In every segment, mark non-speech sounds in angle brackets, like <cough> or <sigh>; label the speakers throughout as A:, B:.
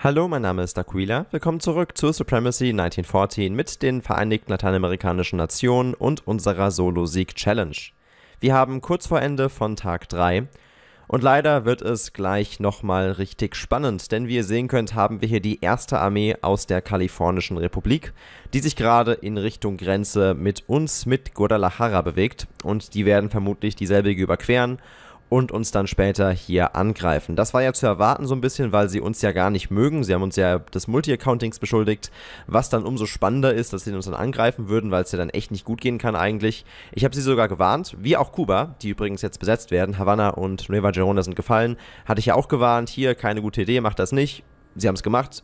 A: Hallo, mein Name ist Aquila. Willkommen zurück zu Supremacy 1914 mit den Vereinigten Lateinamerikanischen Nationen und unserer Solo-Sieg-Challenge. Wir haben kurz vor Ende von Tag 3 und leider wird es gleich nochmal richtig spannend, denn wie ihr sehen könnt, haben wir hier die erste Armee aus der Kalifornischen Republik, die sich gerade in Richtung Grenze mit uns, mit Guadalajara bewegt und die werden vermutlich dieselbe überqueren und uns dann später hier angreifen. Das war ja zu erwarten so ein bisschen, weil sie uns ja gar nicht mögen. Sie haben uns ja des Multi-Accountings beschuldigt, was dann umso spannender ist, dass sie uns dann angreifen würden, weil es ja dann echt nicht gut gehen kann eigentlich. Ich habe sie sogar gewarnt, wie auch Kuba, die übrigens jetzt besetzt werden. Havanna und Nueva Girona sind gefallen. Hatte ich ja auch gewarnt, hier keine gute Idee, macht das nicht. Sie haben es gemacht,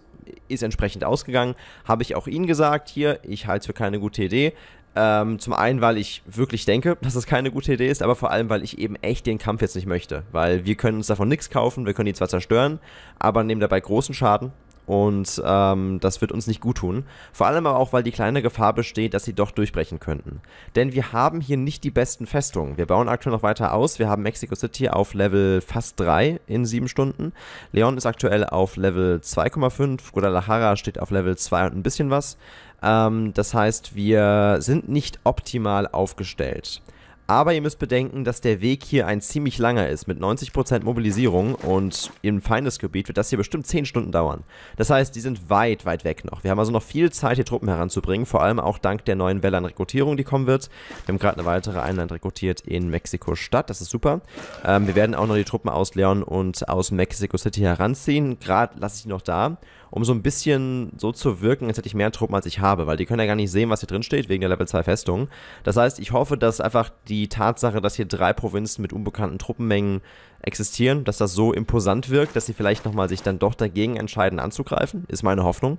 A: ist entsprechend ausgegangen. Habe ich auch Ihnen gesagt, hier, ich halte es für keine gute Idee. Ähm, zum einen, weil ich wirklich denke, <laughs> dass das keine gute Idee ist, aber vor allem, weil ich eben echt den Kampf jetzt nicht möchte. Weil wir können uns davon nichts kaufen, wir können die zwar zerstören, aber nehmen dabei großen Schaden. Und ähm, das wird uns nicht gut tun. Vor allem aber auch, weil die kleine Gefahr besteht, dass sie doch durchbrechen könnten. Denn wir haben hier nicht die besten Festungen. Wir bauen aktuell noch weiter aus. Wir haben Mexico City auf Level fast 3 in 7 Stunden. Leon ist aktuell auf Level 2,5. Guadalajara steht auf Level 2 und ein bisschen was. Ähm, das heißt, wir sind nicht optimal aufgestellt. Aber ihr müsst bedenken, dass der Weg hier ein ziemlich langer ist. Mit 90% Mobilisierung und im Feindesgebiet wird das hier bestimmt 10 Stunden dauern. Das heißt, die sind weit, weit weg noch. Wir haben also noch viel Zeit, hier Truppen heranzubringen. Vor allem auch dank der neuen Welle an Rekrutierung, die kommen wird. Wir haben gerade eine weitere Einland rekrutiert in Mexiko-Stadt. Das ist super. Ähm, wir werden auch noch die Truppen aus Leon und aus Mexico City heranziehen. Gerade lasse ich die noch da um so ein bisschen so zu wirken, als hätte ich mehr Truppen, als ich habe, weil die können ja gar nicht sehen, was hier drin steht, wegen der Level 2 Festung. Das heißt, ich hoffe, dass einfach die Tatsache, dass hier drei Provinzen mit unbekannten Truppenmengen existieren, dass das so imposant wirkt, dass sie vielleicht nochmal sich dann doch dagegen entscheiden anzugreifen, ist meine Hoffnung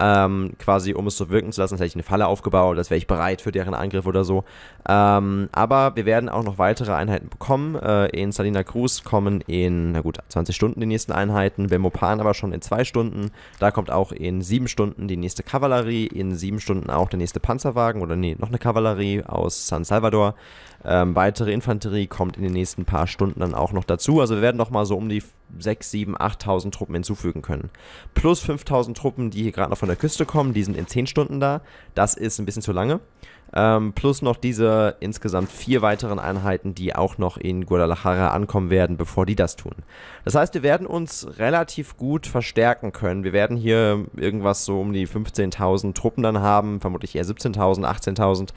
A: ähm, quasi um es so wirken zu lassen, als hätte ich eine Falle aufgebaut, als wäre ich bereit für deren Angriff oder so. Ähm, aber wir werden auch noch weitere Einheiten bekommen. Äh, in Salina Cruz kommen in, na gut, 20 Stunden die nächsten Einheiten, Belmopan aber schon in 2 Stunden. Da kommt auch in 7 Stunden die nächste Kavallerie, in 7 Stunden auch der nächste Panzerwagen oder nee, noch eine Kavallerie aus San Salvador. Ähm, weitere Infanterie kommt in den nächsten paar Stunden dann auch noch dazu. Also wir werden nochmal so um die 6, 7, 8.000 Truppen hinzufügen können. Plus 5.000 Truppen, die hier gerade noch von der Küste kommen, die sind in 10 Stunden da. Das ist ein bisschen zu lange. Ähm, plus noch diese insgesamt vier weiteren Einheiten, die auch noch in Guadalajara ankommen werden, bevor die das tun. Das heißt, wir werden uns relativ gut verstärken können. Wir werden hier irgendwas so um die 15.000 Truppen dann haben, vermutlich eher 17.000, 18.000,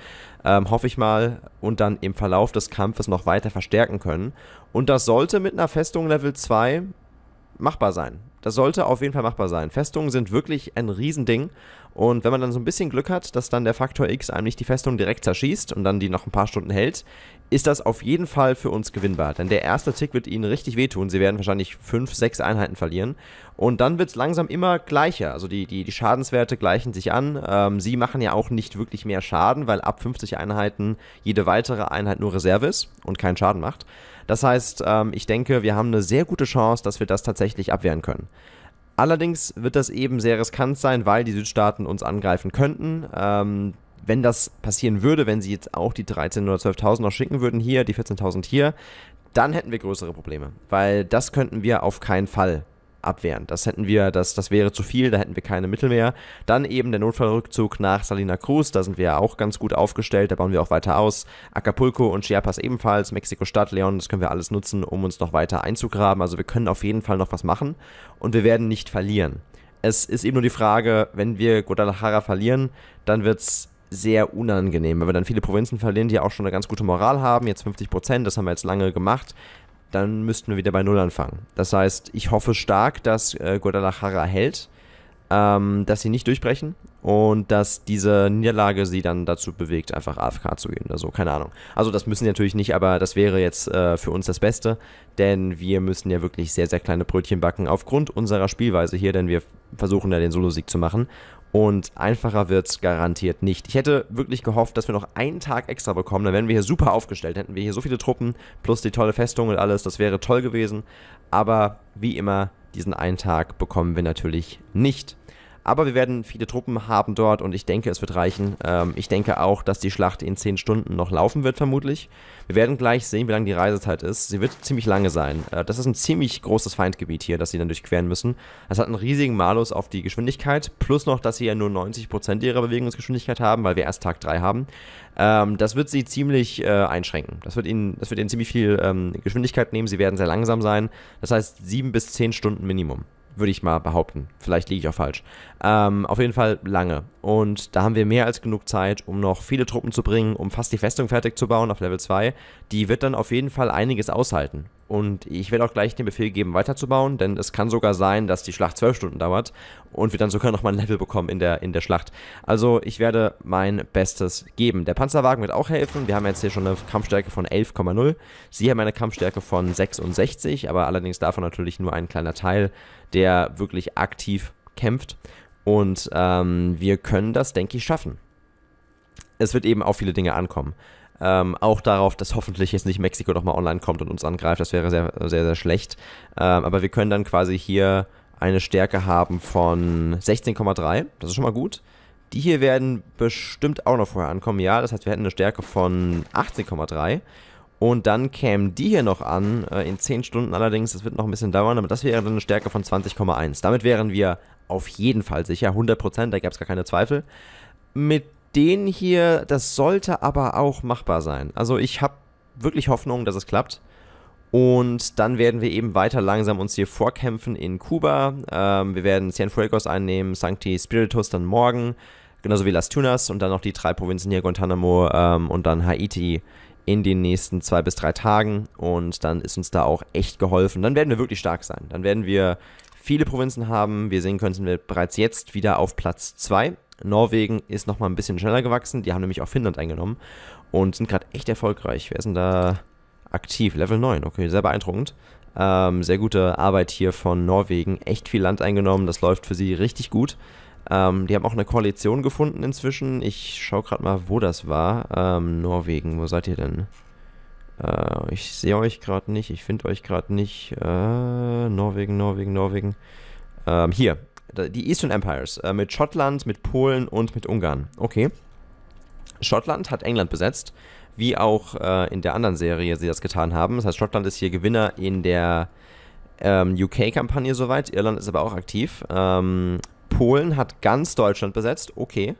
A: ähm, hoffe ich mal, und dann im Verlauf des Kampfes noch weiter verstärken können. Und das sollte mit einer Festung Level 2 machbar sein. Das sollte auf jeden Fall machbar sein. Festungen sind wirklich ein Riesending. Und wenn man dann so ein bisschen Glück hat, dass dann der Faktor X einem nicht die Festung direkt zerschießt und dann die noch ein paar Stunden hält, ist das auf jeden Fall für uns gewinnbar. Denn der erste Tick wird ihnen richtig wehtun. Sie werden wahrscheinlich 5, 6 Einheiten verlieren. Und dann wird es langsam immer gleicher. Also die, die, die Schadenswerte gleichen sich an. Ähm, sie machen ja auch nicht wirklich mehr Schaden, weil ab 50 Einheiten jede weitere Einheit nur Reserve ist und keinen Schaden macht. Das heißt, ähm, ich denke, wir haben eine sehr gute Chance, dass wir das tatsächlich abwehren können. Allerdings wird das eben sehr riskant sein, weil die Südstaaten uns angreifen könnten. Ähm, wenn das passieren würde, wenn sie jetzt auch die 13.000 oder 12.000 noch schicken würden hier, die 14.000 hier, dann hätten wir größere Probleme, weil das könnten wir auf keinen Fall abwehren. Das hätten wir, das, das wäre zu viel, da hätten wir keine Mittel mehr. Dann eben der Notfallrückzug nach Salina Cruz, da sind wir ja auch ganz gut aufgestellt, da bauen wir auch weiter aus. Acapulco und Chiapas ebenfalls, Mexiko-Stadt, Leon, das können wir alles nutzen, um uns noch weiter einzugraben. Also wir können auf jeden Fall noch was machen und wir werden nicht verlieren. Es ist eben nur die Frage, wenn wir Guadalajara verlieren, dann wird es sehr unangenehm, weil wir dann viele Provinzen verlieren, die ja auch schon eine ganz gute Moral haben, jetzt 50 Prozent, das haben wir jetzt lange gemacht dann müssten wir wieder bei Null anfangen. Das heißt, ich hoffe stark, dass äh, Guadalajara hält, ähm, dass sie nicht durchbrechen und dass diese Niederlage sie dann dazu bewegt, einfach AFK zu gehen oder so. Keine Ahnung. Also das müssen sie natürlich nicht, aber das wäre jetzt äh, für uns das Beste, denn wir müssen ja wirklich sehr, sehr kleine Brötchen backen aufgrund unserer Spielweise hier, denn wir versuchen ja den Solo-Sieg zu machen und einfacher wird es garantiert nicht. Ich hätte wirklich gehofft, dass wir noch einen Tag extra bekommen. Dann wären wir hier super aufgestellt. Hätten wir hier so viele Truppen plus die tolle Festung und alles. Das wäre toll gewesen. Aber wie immer, diesen einen Tag bekommen wir natürlich nicht. Aber wir werden viele Truppen haben dort und ich denke, es wird reichen. Ähm, ich denke auch, dass die Schlacht in 10 Stunden noch laufen wird, vermutlich. Wir werden gleich sehen, wie lange die Reisezeit ist. Sie wird ziemlich lange sein. Äh, das ist ein ziemlich großes Feindgebiet hier, das sie dann durchqueren müssen. Das hat einen riesigen Malus auf die Geschwindigkeit. Plus noch, dass sie ja nur 90% ihrer Bewegungsgeschwindigkeit haben, weil wir erst Tag 3 haben. Ähm, das wird sie ziemlich äh, einschränken. Das wird, ihnen, das wird ihnen ziemlich viel ähm, Geschwindigkeit nehmen. Sie werden sehr langsam sein. Das heißt 7 bis 10 Stunden Minimum. Würde ich mal behaupten. Vielleicht liege ich auch falsch. Ähm, auf jeden Fall lange. Und da haben wir mehr als genug Zeit, um noch viele Truppen zu bringen, um fast die Festung fertig zu bauen auf Level 2. Die wird dann auf jeden Fall einiges aushalten. Und ich werde auch gleich den Befehl geben, weiterzubauen, denn es kann sogar sein, dass die Schlacht 12 Stunden dauert und wir dann sogar nochmal ein Level bekommen in der, in der Schlacht. Also ich werde mein Bestes geben. Der Panzerwagen wird auch helfen. Wir haben jetzt hier schon eine Kampfstärke von 11,0. Sie haben eine Kampfstärke von 66, aber allerdings davon natürlich nur ein kleiner Teil, der wirklich aktiv kämpft. Und ähm, wir können das, denke ich, schaffen. Es wird eben auf viele Dinge ankommen. Ähm, auch darauf, dass hoffentlich jetzt nicht Mexiko nochmal online kommt und uns angreift. Das wäre sehr, sehr, sehr schlecht. Ähm, aber wir können dann quasi hier eine Stärke haben von 16,3. Das ist schon mal gut. Die hier werden bestimmt auch noch vorher ankommen. Ja, das heißt, wir hätten eine Stärke von 18,3. Und dann kämen die hier noch an, äh, in 10 Stunden allerdings, das wird noch ein bisschen dauern, aber das wäre dann eine Stärke von 20,1. Damit wären wir auf jeden Fall sicher, 100%, da gab es gar keine Zweifel. Mit denen hier, das sollte aber auch machbar sein. Also ich habe wirklich Hoffnung, dass es klappt. Und dann werden wir eben weiter langsam uns hier vorkämpfen in Kuba. Ähm, wir werden Cienfuegos einnehmen, Sancti Spiritus dann morgen, genauso wie Las Tunas und dann noch die drei Provinzen hier, Guantanamo ähm, und dann Haiti in den nächsten zwei bis drei Tagen. Und dann ist uns da auch echt geholfen. Dann werden wir wirklich stark sein. Dann werden wir viele Provinzen haben. Wir sehen können, sind wir bereits jetzt wieder auf Platz 2. Norwegen ist nochmal ein bisschen schneller gewachsen. Die haben nämlich auch Finnland eingenommen und sind gerade echt erfolgreich. Wer ist denn da aktiv? Level 9, okay, sehr beeindruckend. Ähm, sehr gute Arbeit hier von Norwegen. Echt viel Land eingenommen, das läuft für sie richtig gut. Ähm, die haben auch eine Koalition gefunden inzwischen. Ich schaue gerade mal, wo das war. Ähm, Norwegen, wo seid ihr denn? Äh, ich sehe euch gerade nicht, ich finde euch gerade nicht. Äh, Norwegen, Norwegen, Norwegen. Ähm, hier, die Eastern Empires äh, mit Schottland, mit Polen und mit Ungarn. Okay. Schottland hat England besetzt, wie auch äh, in der anderen Serie sie das getan haben. Das heißt, Schottland ist hier Gewinner in der ähm, UK-Kampagne soweit. Irland ist aber auch aktiv. Ähm, Polen hat ganz Deutschland besetzt. Okay.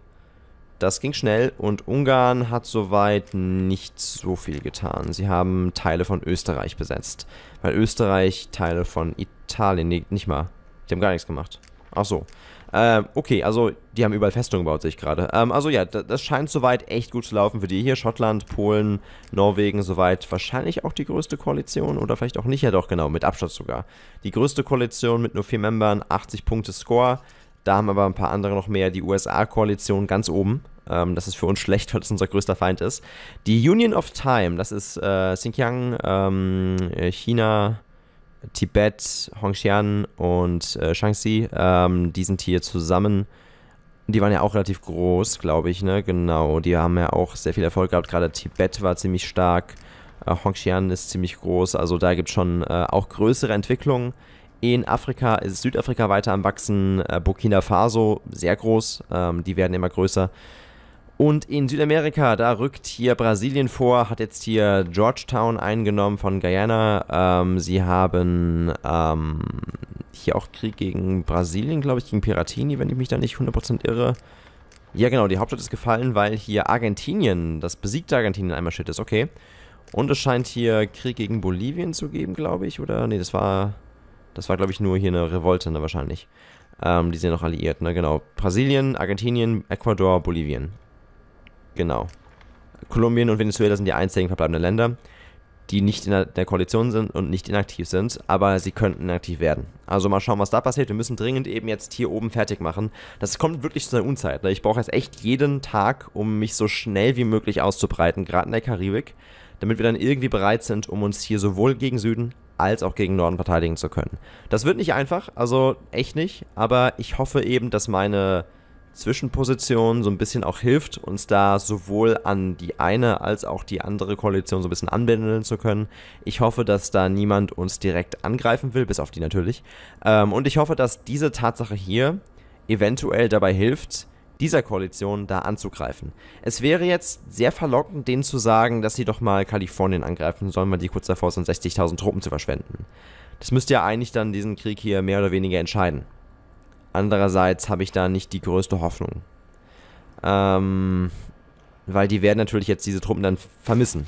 A: Das ging schnell und Ungarn hat soweit nicht so viel getan. Sie haben Teile von Österreich besetzt. Weil Österreich Teile von Italien, nee, nicht mal. Die haben gar nichts gemacht. Ach so. Äh, okay, also die haben überall Festungen gebaut, sehe ich gerade. Ähm, also ja, das scheint soweit echt gut zu laufen für die hier. Schottland, Polen, Norwegen soweit wahrscheinlich auch die größte Koalition oder vielleicht auch nicht. Ja doch, genau, mit Abstand sogar. Die größte Koalition mit nur vier Membern, 80 Punkte Score. Da haben aber ein paar andere noch mehr. Die USA-Koalition ganz oben ähm, das ist für uns schlecht, weil es unser größter Feind ist. Die Union of Time, das ist äh, Xinjiang, ähm, China, Tibet, Hongxian und äh, Shaanxi. Ähm, die sind hier zusammen. Die waren ja auch relativ groß, glaube ich, ne? Genau, die haben ja auch sehr viel Erfolg gehabt. Gerade Tibet war ziemlich stark. Äh, Hongxian ist ziemlich groß. Also da gibt es schon äh, auch größere Entwicklungen. In Afrika ist Südafrika weiter am Wachsen. Äh, Burkina Faso sehr groß. Ähm, die werden immer größer. Und in Südamerika, da rückt hier Brasilien vor, hat jetzt hier Georgetown eingenommen von Guyana. Ähm, sie haben ähm, hier auch Krieg gegen Brasilien, glaube ich, gegen Piratini, wenn ich mich da nicht 100% irre. Ja, genau, die Hauptstadt ist gefallen, weil hier Argentinien, das besiegte Argentinien einmal shit ist, okay. Und es scheint hier Krieg gegen Bolivien zu geben, glaube ich, oder? Nee, das war, das war, glaube ich, nur hier eine Revolte, ne, wahrscheinlich. Ähm, die sind noch alliiert, ne, genau. Brasilien, Argentinien, Ecuador, Bolivien. Genau. Kolumbien und Venezuela sind die einzigen verbleibenden Länder, die nicht in der Koalition sind und nicht inaktiv sind, aber sie könnten inaktiv werden. Also mal schauen, was da passiert. Wir müssen dringend eben jetzt hier oben fertig machen. Das kommt wirklich zu einer Unzeit. Ne? Ich brauche jetzt echt jeden Tag, um mich so schnell wie möglich auszubreiten, gerade in der Karibik, damit wir dann irgendwie bereit sind, um uns hier sowohl gegen Süden als auch gegen Norden verteidigen zu können. Das wird nicht einfach, also echt nicht, aber ich hoffe eben, dass meine Zwischenposition so ein bisschen auch hilft, uns da sowohl an die eine als auch die andere Koalition so ein bisschen anbinden zu können. Ich hoffe, dass da niemand uns direkt angreifen will, bis auf die natürlich. Ähm, und ich hoffe, dass diese Tatsache hier eventuell dabei hilft, dieser Koalition da anzugreifen. Es wäre jetzt sehr verlockend, denen zu sagen, dass sie doch mal Kalifornien angreifen sollen, weil die kurz davor sind, 60.000 Truppen zu verschwenden. Das müsste ja eigentlich dann diesen Krieg hier mehr oder weniger entscheiden. Andererseits habe ich da nicht die größte Hoffnung. Ähm, weil die werden natürlich jetzt diese Truppen dann vermissen.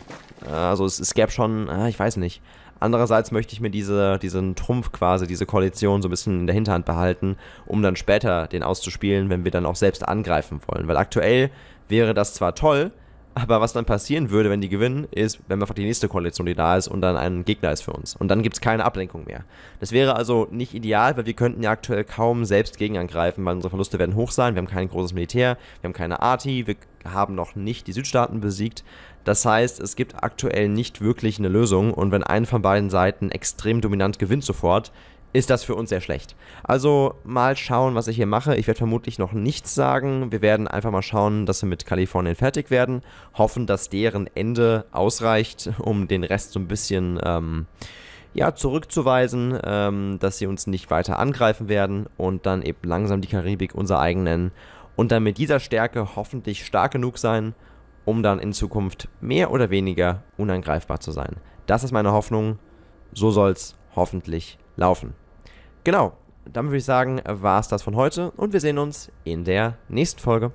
A: Also es, es gäbe schon, ah, ich weiß nicht. Andererseits möchte ich mir diese, diesen Trumpf quasi, diese Koalition so ein bisschen in der Hinterhand behalten, um dann später den auszuspielen, wenn wir dann auch selbst angreifen wollen. Weil aktuell wäre das zwar toll, aber was dann passieren würde, wenn die gewinnen, ist, wenn einfach die nächste Koalition, die da ist und dann ein Gegner ist für uns. Und dann gibt es keine Ablenkung mehr. Das wäre also nicht ideal, weil wir könnten ja aktuell kaum selbst gegenangreifen, angreifen, weil unsere Verluste werden hoch sein. Wir haben kein großes Militär, wir haben keine Arti, wir haben noch nicht die Südstaaten besiegt. Das heißt, es gibt aktuell nicht wirklich eine Lösung und wenn eine von beiden Seiten extrem dominant gewinnt sofort, ist das für uns sehr schlecht. Also mal schauen, was ich hier mache. Ich werde vermutlich noch nichts sagen. Wir werden einfach mal schauen, dass wir mit Kalifornien fertig werden. Hoffen, dass deren Ende ausreicht, um den Rest so ein bisschen ähm, ja, zurückzuweisen, ähm, dass sie uns nicht weiter angreifen werden und dann eben langsam die Karibik unser eigen nennen und dann mit dieser Stärke hoffentlich stark genug sein, um dann in Zukunft mehr oder weniger unangreifbar zu sein. Das ist meine Hoffnung. So soll es hoffentlich laufen. Genau, dann würde ich sagen, war es das von heute und wir sehen uns in der nächsten Folge.